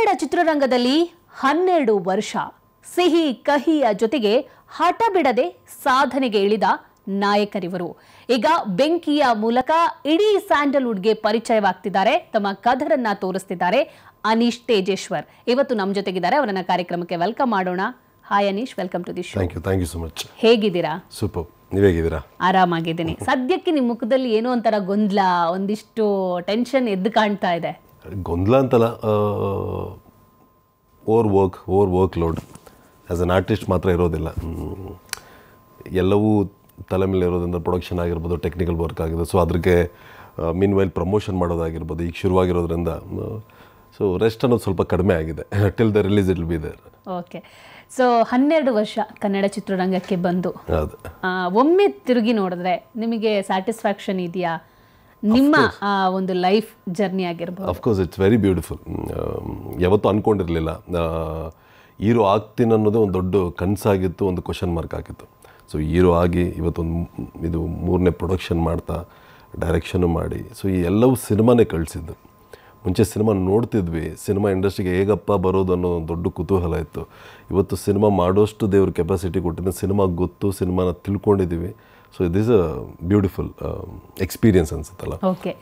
ಕನ್ನಡ ಚಿತ್ರರಂಗದಲ್ಲಿ ಹನ್ನೆರಡು ವರ್ಷ ಸಿಹಿ ಕಹಿಯ ಜೊತೆಗೆ ಹಠ ಬಿಡದೆ ಸಾಧನೆಗೆ ಇಳಿದ ನಾಯಕರಿವರು ಈಗ ಬೆಂಕಿಯ ಮೂಲಕ ಇಡೀ ಸ್ಯಾಂಡಲ್ವುಡ್ಗೆ ಪರಿಚಯವಾಗ್ತಿದ್ದಾರೆ ತಮ್ಮ ಕದರನ್ನ ತೋರಿಸ್ತಿದ್ದಾರೆ ಅನೀಶ್ ತೇಜೇಶ್ವರ್ ಇವತ್ತು ನಮ್ಮ ಜೊತೆಗಿದ್ದಾರೆ ಅವರನ್ನ ಕಾರ್ಯಕ್ರಮಕ್ಕೆ ವೆಲ್ಕಮ್ ಮಾಡೋಣ hi Anish welcome to the show ಮಚ್ ಹೇಗಿದ್ದೀರಾ ಸೂಪರ್ ನೀವು ಆರಾಮಾಗಿದ್ದೀನಿ ಸದ್ಯಕ್ಕೆ ನಿಮ್ಮ ಮುಖದಲ್ಲಿ ಏನೋ ಒಂಥರ ಗೊಂದಲ ಒಂದಿಷ್ಟು ಟೆನ್ಷನ್ ಎದ್ದು ಕಾಣ್ತಾ ಇದೆ ಗೊಂದಲ ಅಂತಲ್ಲ over work over work load as an artist ಮಾತ್ರ ಇರೋದಿಲ್ಲ ಎಲ್ಲವೂ ತಲೆ ಮೇಲೆ ಇರೋದ್ರಿಂದ ಪ್ರೊಡಕ್ಷನ್ ಆಗಿರ್ಬೋದು ಟೆಕ್ನಿಕಲ್ ವರ್ಕ್ ಆಗಿರ್ಬೋದು ಸೊ ಅದಕ್ಕೆ ಮೀನ್ ವೈಲ್ ಪ್ರಮೋಷನ್ ಮಾಡೋದಾಗಿರ್ಬೋದು ಈಗ ಶುರುವಾಗಿರೋದ್ರಿಂದ ಸೊ ರೆಸ್ಟ್ ಅನ್ನೋದು ಸ್ವಲ್ಪ ಕಡಿಮೆ ಆಗಿದೆ till the release it be there okay so ಹನ್ನೆರಡು ವರ್ಷ ಕನ್ನಡ ಚಿತ್ರರಂಗಕ್ಕೆ ಬಂದು ಒಮ್ಮೆ ತಿರುಗಿ ನೋಡಿದ್ರೆ ನಿಮಗೆ ಸ್ಯಾಟಿಸ್ಫ್ಯಾಕ್ಷನ್ ಇದೆಯಾ ನಿಮ್ಮ ಒಂದು ಲೈಫ್ ಜರ್ನಿ ಆಗಿರ್ಬೋದು ಅಫ್ಕೋರ್ಸ್ ಇಟ್ಸ್ ವೆರಿ ಬ್ಯೂಟಿಫುಲ್ ಯಾವತ್ತೂ ಅಂದ್ಕೊಂಡಿರಲಿಲ್ಲ ಹೀರೋ ಆಗ್ತೀನಿ ಅನ್ನೋದೇ ಒಂದು ದೊಡ್ಡ ಕನಸಾಗಿತ್ತು ಒಂದು ಕ್ವಶನ್ ಮಾರ್ಕ್ ಆಗಿತ್ತು ಸೊ ಹೀರೋ ಆಗಿ ಇವತ್ತೊಂದು ಇದು ಮೂರನೇ ಪ್ರೊಡಕ್ಷನ್ ಮಾಡ್ತಾ ಡೈರೆಕ್ಷನು ಮಾಡಿ ಸೊ ಈ ಎಲ್ಲವೂ ಸಿನಿಮಾನೇ ಕಳಿಸಿದ್ದು ಮುಂಚೆ ಸಿನಿಮಾ ನೋಡ್ತಿದ್ವಿ ಸಿನಿಮಾ ಇಂಡಸ್ಟ್ರಿಗೆ ಹೇಗಪ್ಪ ಬರೋದು ಅನ್ನೋ ಒಂದು ದೊಡ್ಡ ಕುತೂಹಲ ಇತ್ತು ಇವತ್ತು ಸಿನಿಮಾ ಮಾಡೋಷ್ಟು ದೇವ್ರ ಕೆಪಾಸಿಟಿ ಕೊಟ್ಟಿದ್ದೆ ಸಿನಿಮಾ ಗೊತ್ತು ಸಿನಿಮಾನ ತಿಳ್ಕೊಂಡಿದ್ದೀವಿ so this a beautiful experience ಅನ್ಸುತ್ತಲ್ಲ ಓಕೆ